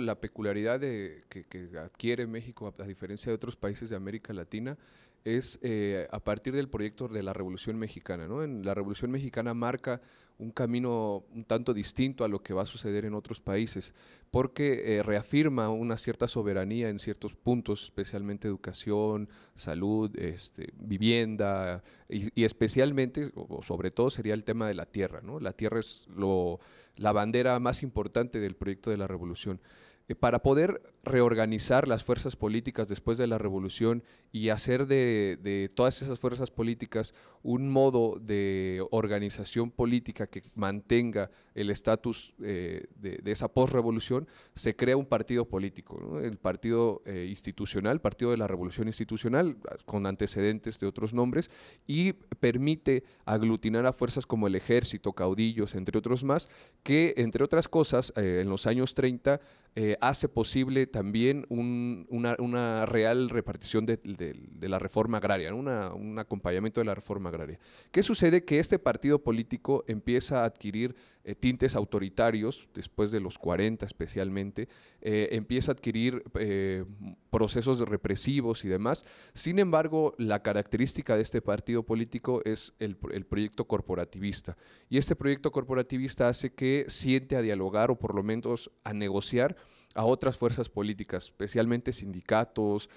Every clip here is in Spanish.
la peculiaridad que, adquiere México a, a diferencia de otros países de América Latina es eh, a partir del proyecto de la Revolución Mexicana. ¿no? En la Revolución Mexicana marca un camino un tanto distinto a lo que va a suceder en otros países, porque eh, reafirma una cierta soberanía en ciertos puntos, especialmente educación, salud, este, vivienda, y, especialmente, o, sobre todo, sería el tema de la tierra. ¿no? La tierra es la bandera más importante del proyecto de la Revolución eh, para poder reorganizar las fuerzas políticas después de la revolución y hacer de, todas esas fuerzas políticas un modo de organización política que mantenga el estatus eh, de, esa posrevolución, se crea un partido político, el partido eh, institucional, partido de la revolución institucional, con antecedentes de otros nombres, y permite aglutinar a fuerzas como el ejército, caudillos, entre otros más, que, entre otras cosas, eh, en los años 30 hace posible también una, real repartición de de, la reforma agraria, un acompañamiento de la reforma agraria. ¿Qué sucede? Que este partido político empieza a adquirir eh, tintes autoritarios, después de los 40 especialmente, eh, empieza a adquirir eh, procesos represivos y demás. Sin embargo, la característica de este partido político es el, proyecto corporativista. Y este proyecto corporativista hace que siente a dialogar o por lo menos a negociar a otras fuerzas políticas, especialmente sindicatos,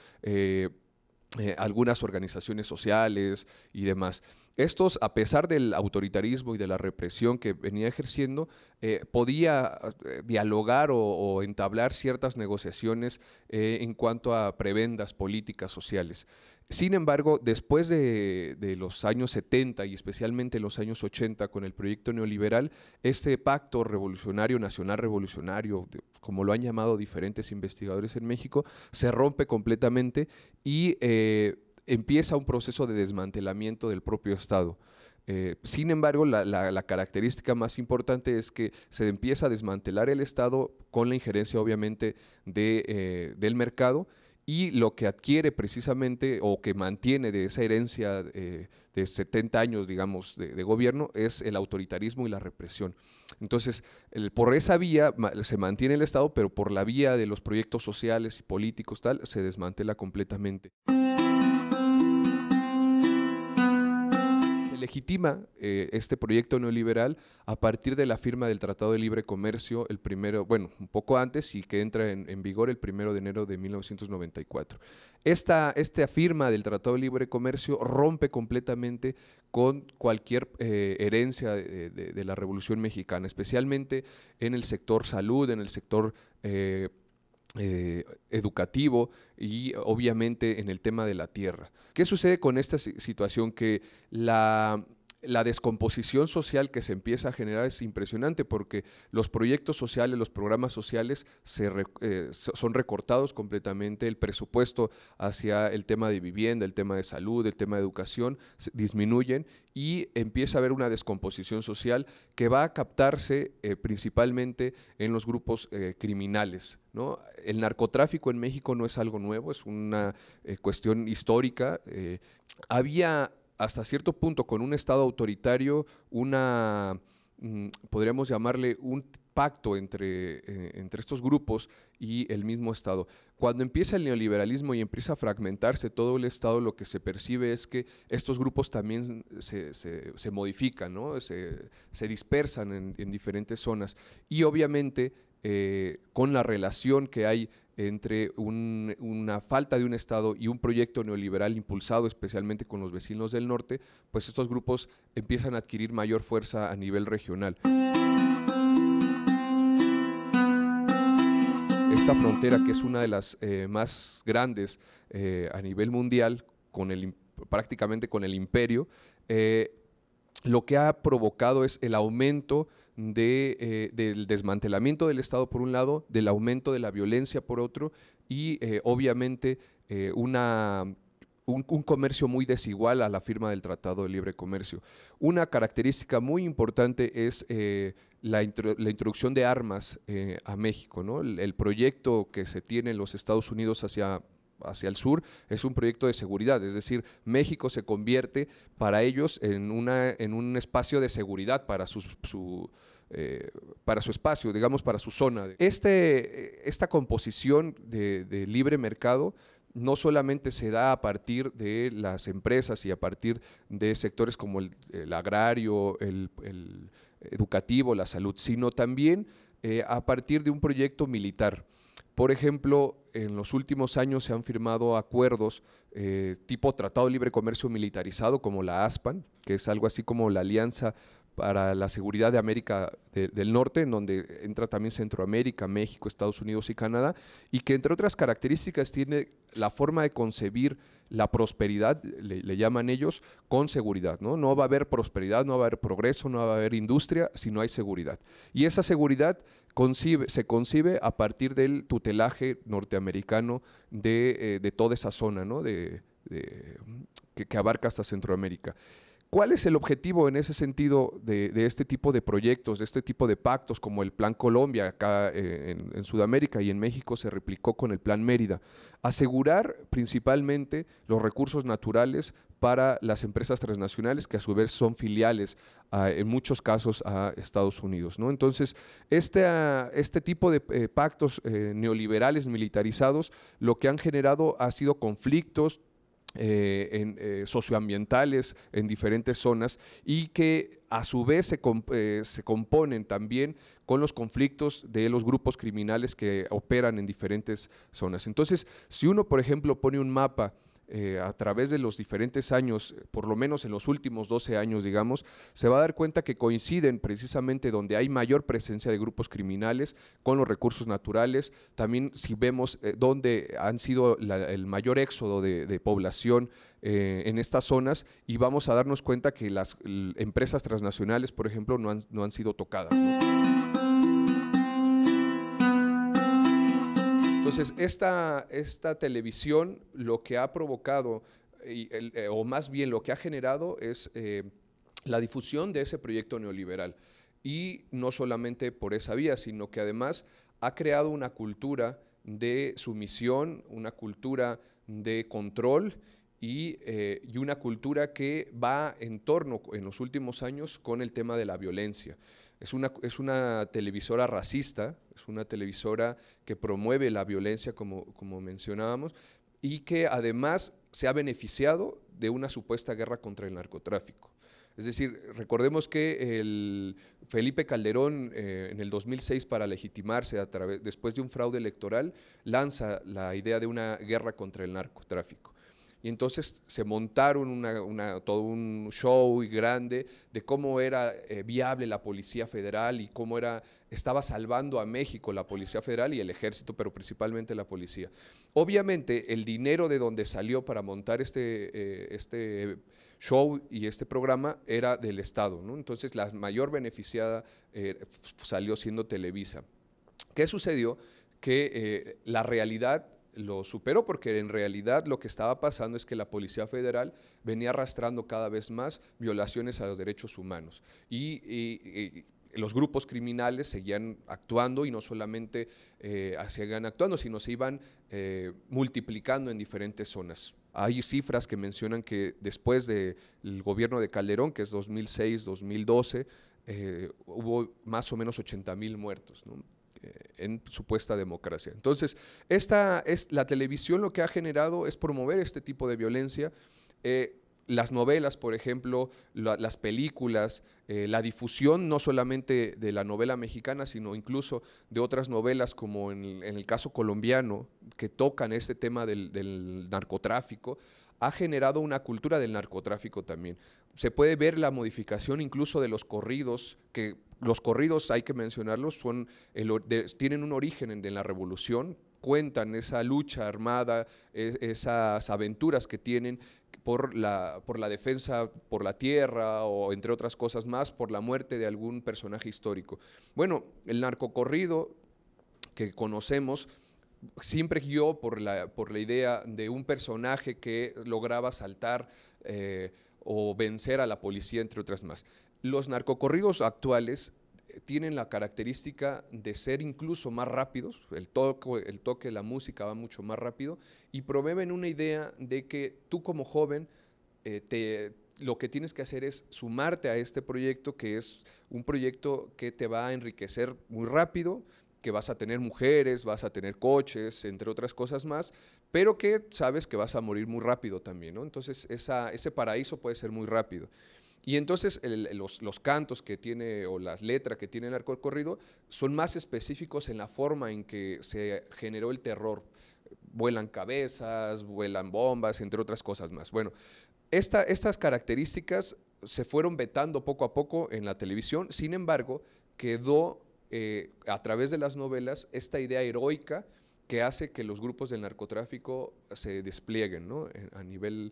eh, algunas organizaciones sociales y demás. Estos, a pesar del autoritarismo y de la represión que venía ejerciendo, eh, podía eh, dialogar o, entablar ciertas negociaciones en cuanto a prebendas políticas sociales. Sin embargo, después de, los años 70 y especialmente los años 80 con el proyecto neoliberal, este pacto revolucionario, nacional revolucionario, como lo han llamado diferentes investigadores en México, se rompe completamente y eh, empieza un proceso de desmantelamiento del propio Estado. Eh, sin embargo, la, característica más importante es que se empieza a desmantelar el Estado con la injerencia, obviamente, eh, del mercado y lo que adquiere precisamente o que mantiene de esa herencia eh, de 70 años, digamos, de, gobierno es el autoritarismo y la represión. Entonces, el, por esa vía se mantiene el Estado, pero por la vía de los proyectos sociales y políticos, tal, se desmantela completamente. legitima eh, este proyecto neoliberal a partir de la firma del Tratado de Libre Comercio el primero, bueno, un poco antes y que entra en, vigor el primero de enero de 1994. Esta, firma del Tratado de Libre Comercio rompe completamente con cualquier eh, herencia de, la Revolución Mexicana, especialmente en el sector salud, en el sector... Eh, eh, educativo y obviamente en el tema de la tierra. ¿Qué sucede con esta situación? Que la, descomposición social que se empieza a generar es impresionante porque los proyectos sociales, los programas sociales eh, son recortados completamente, el presupuesto hacia el tema de vivienda, el tema de salud, el tema de educación disminuyen y empieza a haber una descomposición social que va a captarse eh, principalmente en los grupos criminales el narcotráfico en México no es algo nuevo, es una eh, cuestión histórica. Eh, había hasta cierto punto con un Estado autoritario una, mm, podríamos llamarle un pacto entre, eh, entre estos grupos y el mismo Estado. Cuando empieza el neoliberalismo y empieza a fragmentarse todo el Estado, lo que se percibe es que estos grupos también se, modifican, se, dispersan en, en, diferentes zonas. Y obviamente eh, con la relación que hay entre una falta de un Estado y un proyecto neoliberal impulsado especialmente con los vecinos del norte, pues estos grupos empiezan a adquirir mayor fuerza a nivel regional. Esta frontera que es una de las eh, más grandes eh, a nivel mundial, prácticamente con el imperio, lo que ha provocado es el aumento eh, del desmantelamiento del Estado por un lado, del aumento de la violencia por otro y eh, obviamente eh, una un, comercio muy desigual a la firma del Tratado de Libre Comercio. Una característica muy importante es la, introducción de armas a México. ¿no? el, proyecto que se tiene en los Estados Unidos hacia hacia el sur, es un proyecto de seguridad, es decir, México se convierte para ellos en, en un espacio de seguridad para su, eh, para su espacio, digamos, para su zona. Este, esta composición de, libre mercado no solamente se da a partir de las empresas y a partir de sectores como el, agrario, el, educativo, la salud, sino también eh, a partir de un proyecto militar. Por ejemplo, en los últimos años se han firmado acuerdos eh, tipo Tratado de Libre Comercio Militarizado, como la ASPAN, que es algo así como la Alianza para la Seguridad de América del Norte, en donde entra también Centroamérica, México, Estados Unidos y Canadá, y que entre otras características tiene la forma de concebir la prosperidad, le, llaman ellos, con seguridad. ¿no? no va a haber prosperidad, no va a haber progreso, no va a haber industria si no hay seguridad. Y esa seguridad se concibe a partir del tutelaje norteamericano de, eh, toda esa zona, que abarca hasta Centroamérica. ¿Cuál es el objetivo en ese sentido de, este tipo de proyectos, de este tipo de pactos como el Plan Colombia acá eh, en, Sudamérica y en México se replicó con el Plan Mérida? Asegurar principalmente los recursos naturales para las empresas transnacionales que a su vez son filiales en muchos casos a Estados Unidos. Entonces, este, ah, este tipo de eh, pactos eh, neoliberales militarizados lo que han generado ha sido conflictos, eh, en, eh, socioambientales en diferentes zonas y que a su vez eh, se, componen también con los conflictos de los grupos criminales que operan en diferentes zonas. Entonces, si uno, por ejemplo, pone un mapa eh, a través de los diferentes años, por lo menos en los últimos 12 años, digamos, se va a dar cuenta que coinciden precisamente donde hay mayor presencia de grupos criminales con los recursos naturales. También si vemos eh, dónde han sido el mayor éxodo de, población eh, en estas zonas y vamos a darnos cuenta que las empresas transnacionales, por ejemplo, no han, sido tocadas. Entonces, esta, esta televisión lo que ha provocado, eh, eh, o más bien lo que ha generado, es eh, la difusión de ese proyecto neoliberal. Y no solamente por esa vía, sino que además ha creado una cultura de sumisión, una cultura de control y una cultura que va en torno en los últimos años con el tema de la violencia. Es una, es una televisora racista, es una televisora que promueve la violencia, como, como mencionábamos, y que además se ha beneficiado de una supuesta guerra contra el narcotráfico. Es decir, recordemos que el Felipe Calderón eh, en el 2006 para legitimarse después de un fraude electoral lanza la idea de una guerra contra el narcotráfico. Y entonces se montaron una, todo un show grande de cómo era eh, viable la Policía Federal y cómo era, estaba salvando a México la Policía Federal y el Ejército, pero principalmente la Policía. Obviamente, el dinero de donde salió para montar este, eh, este show y este programa era del Estado. Entonces, la mayor beneficiada eh, salió siendo Televisa. ¿Qué sucedió? Que la realidad lo superó porque en realidad lo que estaba pasando es que la Policía Federal venía arrastrando cada vez más violaciones a los derechos humanos. Y, los grupos criminales seguían actuando y no solamente eh, seguían actuando, sino se iban eh, multiplicando en diferentes zonas. Hay cifras que mencionan que después del gobierno de Calderón, que es 2006-2012, eh, hubo más o menos 80 mil muertos. Eh, en supuesta democracia. Entonces, esta es, la televisión lo que ha generado es promover este tipo de violencia. Eh, las novelas, por ejemplo, las películas, eh, la difusión no solamente de la novela mexicana, sino incluso de otras novelas como en, el caso colombiano, que tocan este tema del narcotráfico, ha generado una cultura del narcotráfico también. Se puede ver la modificación incluso de los corridos, que los corridos, hay que mencionarlos, tienen un origen en, la revolución, cuentan esa lucha armada, e, esas aventuras que tienen por la, por la defensa por la tierra o, entre otras cosas más, por la muerte de algún personaje histórico. Bueno, el narcocorrido que conocemos siempre guió por la, idea de un personaje que lograba saltar eh, o vencer a la policía, entre otras más. Los narcocorridos actuales eh, tienen la característica de ser incluso más rápidos, el toque, el la música va mucho más rápido, y proveen una idea de que tú como joven eh, lo que tienes que hacer es sumarte a este proyecto, que es un proyecto que te va a enriquecer muy rápido, que vas a tener mujeres, vas a tener coches, entre otras cosas más, pero que sabes que vas a morir muy rápido también, Entonces ese paraíso puede ser muy rápido. Y entonces los, cantos que tiene o las letras que tiene el arco corrido son más específicos en la forma en que se generó el terror. Vuelan cabezas, vuelan bombas, entre otras cosas más. Bueno, estas características se fueron vetando poco a poco en la televisión, sin embargo, quedó eh, a través de las novelas esta idea heroica que hace que los grupos del narcotráfico se desplieguen a nivel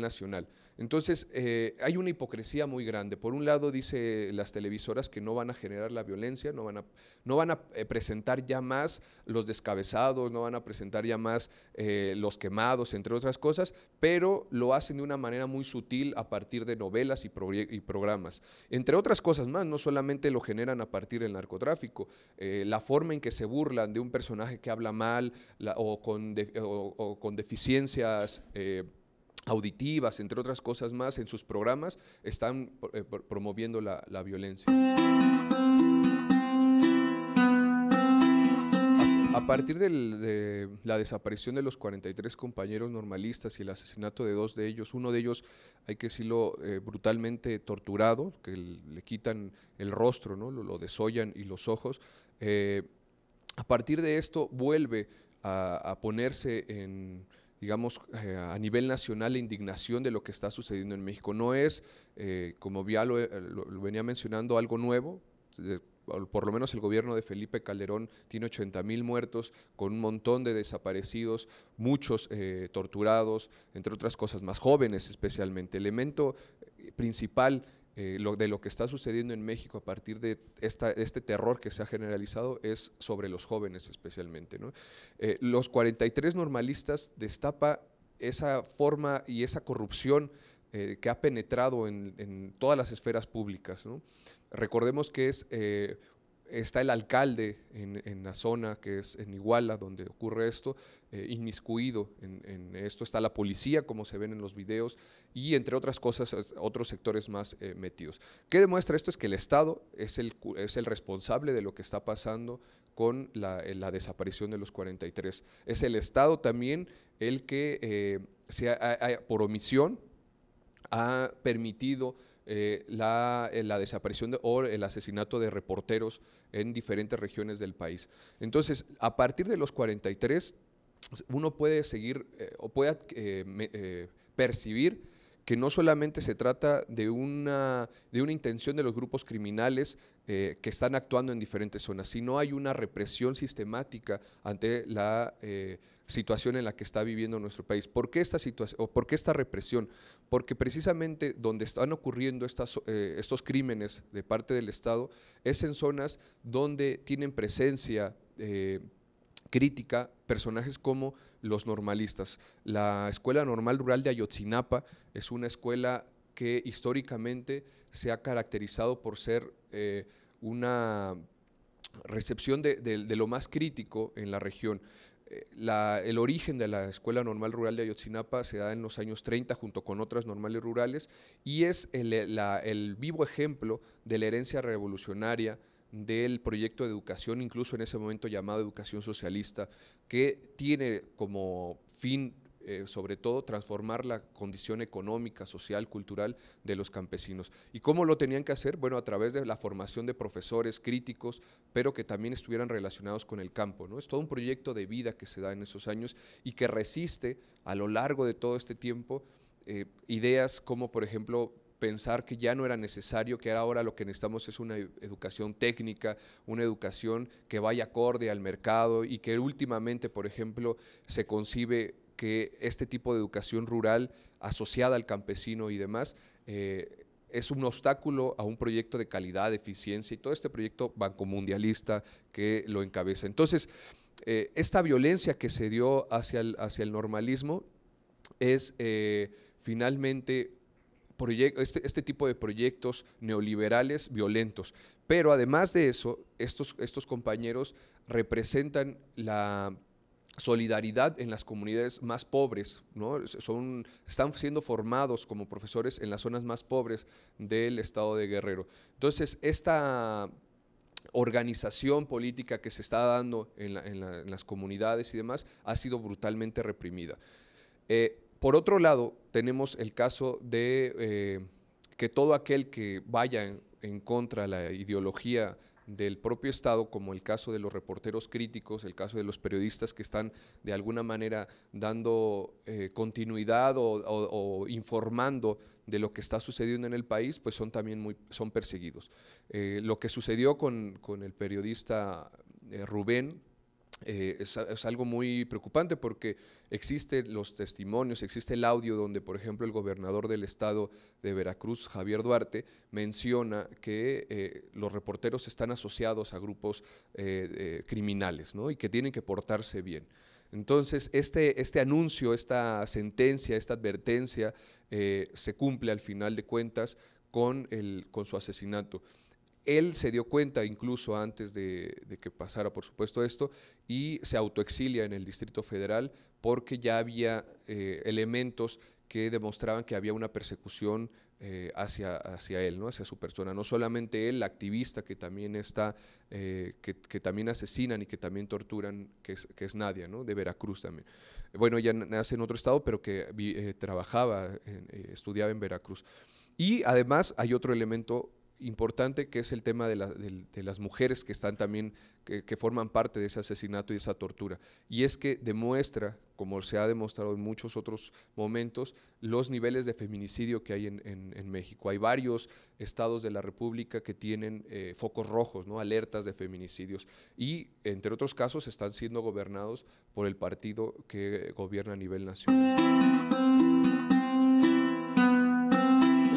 nacional. Entonces, eh, hay una hipocresía muy grande. Por un lado, dice las televisoras que no van a generar la violencia, no van a, no van a eh, presentar ya más los descabezados, no van a presentar ya más eh, los quemados, entre otras cosas, pero lo hacen de una manera muy sutil a partir de novelas y, y programas. Entre otras cosas más, no solamente lo generan a partir del narcotráfico, la forma en que se burlan de un personaje que habla mal o, con o, con deficiencias auditivas, entre otras cosas más, en sus programas, están eh, promoviendo la, violencia. A partir de la desaparición de los 43 compañeros normalistas y el asesinato de dos de ellos, uno de ellos, hay que decirlo, eh, brutalmente torturado, que le quitan el rostro, ¿no? lo, desollan y los ojos, eh, a partir de esto vuelve a ponerse en, digamos, eh, a nivel nacional la indignación de lo que está sucediendo en México. No es, eh, como ya eh, lo, venía mencionando, algo nuevo. por lo menos el gobierno de Felipe Calderón tiene 80 mil muertos, con un montón de desaparecidos, muchos torturados, entre otras cosas, más jóvenes especialmente. Elemento principal eh, de lo que está sucediendo en México a partir de este terror que se ha generalizado es sobre los jóvenes especialmente. Eh, los 43 normalistas destapa esa forma y esa corrupción eh, que ha penetrado en, todas las esferas públicas. Recordemos que es está el alcalde en, la zona que es en Iguala, donde ocurre esto, eh, inmiscuido en, esto, está la policía, como se ven en los videos, y entre otras cosas, otros sectores más eh, metidos. ¿Qué demuestra esto? Es que el Estado es el, es el responsable de lo que está pasando con la, eh, desaparición de los 43. Es el Estado también el que, se ha, por omisión, ha permitido eh, eh, la, desaparición o el asesinato de reporteros en diferentes regiones del país. Entonces, a partir de los 43, uno puede seguir eh, o puede percibir que no solamente se trata de una, de una intención de los grupos criminales que están actuando en diferentes zonas, sino hay una represión sistemática ante la, situación en la que está viviendo nuestro país. ¿Por qué esta situación o por qué esta represión? Porque precisamente donde están ocurriendo eh, estos crímenes de parte del Estado es en zonas donde tienen presencia eh, crítica personajes como los normalistas. La Escuela Normal Rural de Ayotzinapa es una escuela que históricamente se ha caracterizado por ser eh, una recepción de, de, lo más crítico en la región el origen de la Escuela Normal Rural de Ayotzinapa se da en los años 30 junto con otras normales rurales y es el, el vivo ejemplo de la herencia revolucionaria del proyecto de educación, incluso en ese momento llamado educación socialista, que tiene como fin eh, sobre todo transformar la condición económica, social, cultural de los campesinos. ¿Y cómo lo tenían que hacer? Bueno, a través de la formación de profesores críticos, pero que también estuvieran relacionados con el campo. ¿no? Es todo un proyecto de vida que se da en esos años y que resiste a lo largo de todo este tiempo eh, ideas como, por ejemplo, pensar que ya no era necesario, que ahora lo que necesitamos es una educación técnica, una educación que vaya acorde al mercado y que últimamente, por ejemplo, se concibe que este tipo de educación rural asociada al campesino y demás eh, es un obstáculo a un proyecto de calidad, de eficiencia y todo este proyecto banco mundialista que lo encabeza. Entonces, eh, esta violencia que se dio hacia el, hacia el normalismo es eh, finalmente este, este, tipo de proyectos neoliberales violentos. Pero además de eso, estos, estos compañeros representan la solidaridad en las comunidades más pobres, Son, están siendo formados como profesores en las zonas más pobres del estado de Guerrero. Entonces, esta organización política que se está dando en, las comunidades y demás ha sido brutalmente reprimida. Eh, por otro lado, tenemos el caso de eh, que todo aquel que vaya en, en contra de la ideología del propio Estado, como el caso de los reporteros críticos, el caso de los periodistas que están de alguna manera dando eh, continuidad o, informando de lo que está sucediendo en el país, pues son también muy, son perseguidos. Eh, lo que sucedió con, el periodista eh, Rubén, eh, es, algo muy preocupante porque existen los testimonios, existe el audio donde, por ejemplo, el gobernador del estado de Veracruz, Javier Duarte, menciona que eh, los reporteros están asociados a grupos eh, criminales y que tienen que portarse bien. Entonces, este, este anuncio, esta sentencia, esta advertencia se cumple al final de cuentas con su asesinato él se dio cuenta incluso antes de, que pasara, por supuesto, esto, y se autoexilia en el Distrito Federal porque ya había eh, elementos que demostraban que había una persecución eh, hacia, hacia él, ¿no? hacia su persona. No solamente él, la activista que también está, eh, que, también asesinan y que también torturan, que es, Nadia, ¿no? de Veracruz también. Bueno, ella nace en otro estado, pero que trabajaba, estudiaba en Veracruz. Y además hay otro elemento importante que es el tema de, las mujeres que están también, que, forman parte de ese asesinato y esa tortura. Y es que demuestra, como se ha demostrado en muchos otros momentos, los niveles de feminicidio que hay en, México. Hay varios estados de la República que tienen eh, focos rojos, ¿no? alertas de feminicidios. Y, entre otros casos, están siendo gobernados por el partido que gobierna a nivel nacional.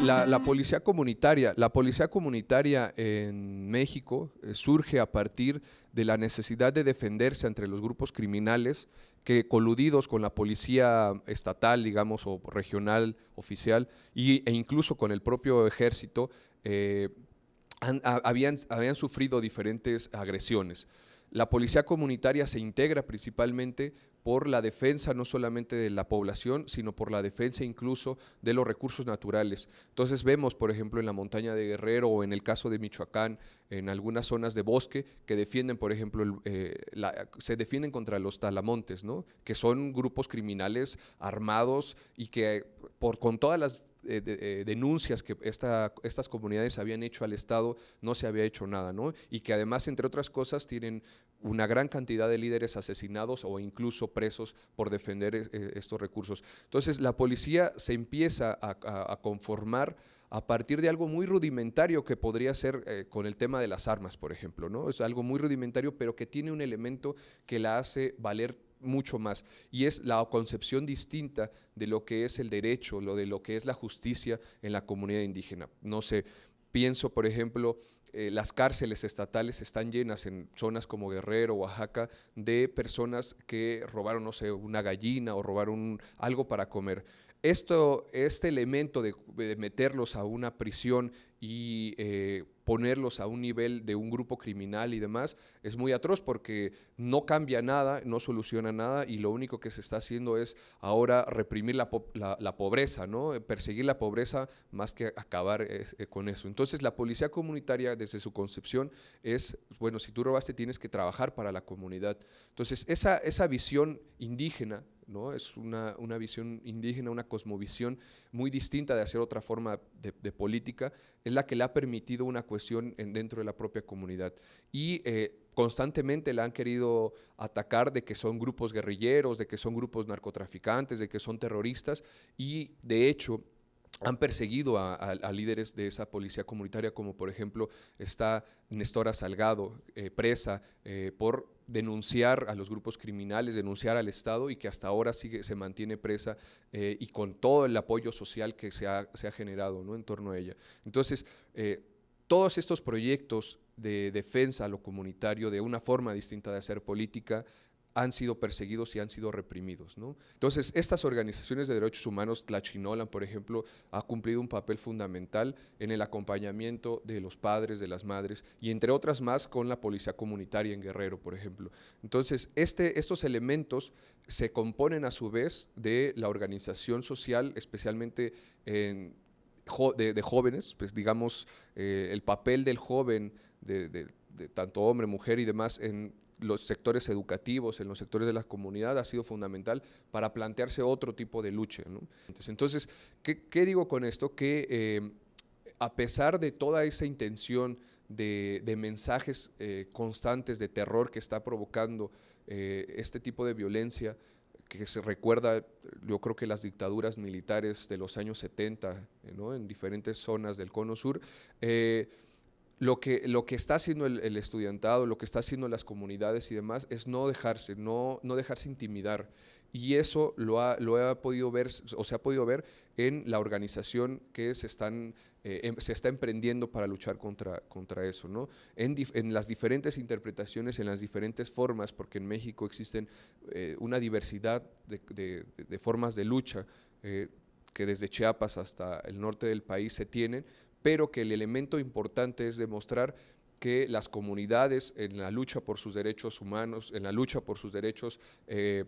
la, policía comunitaria. La policía comunitaria en México eh, surge a partir de la necesidad de defenderse entre los grupos criminales que coludidos con la policía estatal, digamos, o regional oficial, e incluso con el propio ejército, eh, habían, habían sufrido diferentes agresiones. La policía comunitaria se integra principalmente por la defensa no solamente de la población, sino por la defensa incluso de los recursos naturales. Entonces vemos, por ejemplo, en la montaña de Guerrero o en el caso de Michoacán, en algunas zonas de bosque que defienden, por ejemplo, eh, se defienden contra los talamontes, ¿no? que son grupos criminales armados y que por, con todas las eh, eh, denuncias que esta, estas comunidades habían hecho al Estado, no se había hecho nada, ¿no? Y que además, entre otras cosas, tienen una gran cantidad de líderes asesinados o incluso presos por defender eh, estos recursos. Entonces, la policía se empieza a, conformar a partir de algo muy rudimentario que podría ser con el tema de las armas, por ejemplo. ¿no? Es algo muy rudimentario, pero que tiene un elemento que la hace valer mucho más, y es la concepción distinta de lo que es el derecho, lo de lo que es la justicia en la comunidad indígena. No sé, pienso, por ejemplo, eh, las cárceles estatales están llenas en zonas como Guerrero, Oaxaca, de personas que robaron, no sé, una gallina o robaron algo para comer. Esto, este elemento de, meterlos a una prisión y eh, ponerlos a un nivel de un grupo criminal y demás es muy atroz porque no cambia nada, no soluciona nada y lo único que se está haciendo es ahora reprimir la, la, pobreza, ¿no? perseguir la pobreza más que acabar eh, con eso. Entonces la policía comunitaria desde su concepción es, bueno, si tú robaste tienes que trabajar para la comunidad. Entonces esa, esa visión indígena es una, visión indígena, una cosmovisión muy distinta de hacer otra forma de, política, es la que le ha permitido una cohesión en, dentro de la propia comunidad. Y eh, constantemente la han querido atacar de que son grupos guerrilleros, de que son grupos narcotraficantes, de que son terroristas, y de hecho han perseguido a, líderes de esa policía comunitaria, como por ejemplo está Nestora Salgado, eh, presa eh, por denunciar a los grupos criminales, denunciar al Estado y que hasta ahora sigue, se mantiene presa eh, y con todo el apoyo social que se ha, generado ¿no? en torno a ella. Entonces, todos estos proyectos de defensa a lo comunitario, de una forma distinta de hacer política, han sido perseguidos y han sido reprimidos. ¿no? Entonces, estas organizaciones de derechos humanos, Tlachinolan, por ejemplo, ha cumplido un papel fundamental en el acompañamiento de los padres, de las madres, y entre otras más con la policía comunitaria en Guerrero, por ejemplo. Entonces, este, estos elementos se componen a su vez de la organización social, especialmente en, de, jóvenes, pues digamos, eh, el papel del joven, de tanto hombre, mujer y demás, en los sectores educativos, en los sectores de la comunidad, ha sido fundamental para plantearse otro tipo de lucha. Entonces, ¿qué, digo con esto? Que eh, a pesar de toda esa intención de, mensajes eh, constantes de terror que está provocando eh, este tipo de violencia, que se recuerda, yo creo que las dictaduras militares de los años 70, en diferentes zonas del Cono Sur, lo que, lo que está haciendo el, estudiantado, lo que está haciendo las comunidades y demás, es no dejarse, no, no dejarse intimidar. Y eso lo ha, lo podido ver, o se ha podido ver en la organización que se, están, eh, em, se está emprendiendo para luchar contra, contra eso, ¿no? En, en, las diferentes interpretaciones, en las diferentes formas, porque en México existen eh, una diversidad de, formas de lucha eh, que desde Chiapas hasta el norte del país se tienen, pero que el elemento importante es demostrar que las comunidades en la lucha por sus derechos humanos, en la lucha por sus derechos eh,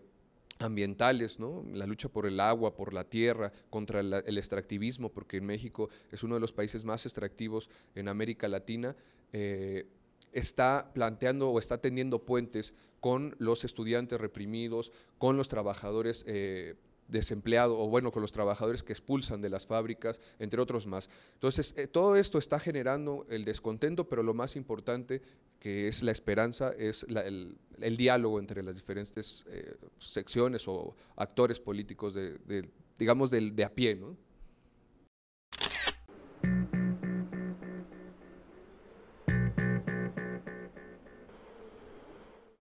ambientales, ¿no? la lucha por el agua, por la tierra, contra el extractivismo, porque en México es uno de los países más extractivos en América Latina, eh, está planteando o está teniendo puentes con los estudiantes reprimidos, con los trabajadores. Eh, desempleado o bueno, con los trabajadores que expulsan de las fábricas, entre otros más. Entonces, eh, todo esto está generando el descontento, pero lo más importante que es la esperanza es el, diálogo entre las diferentes eh, secciones o actores políticos de, digamos, de, de a pie, ¿no?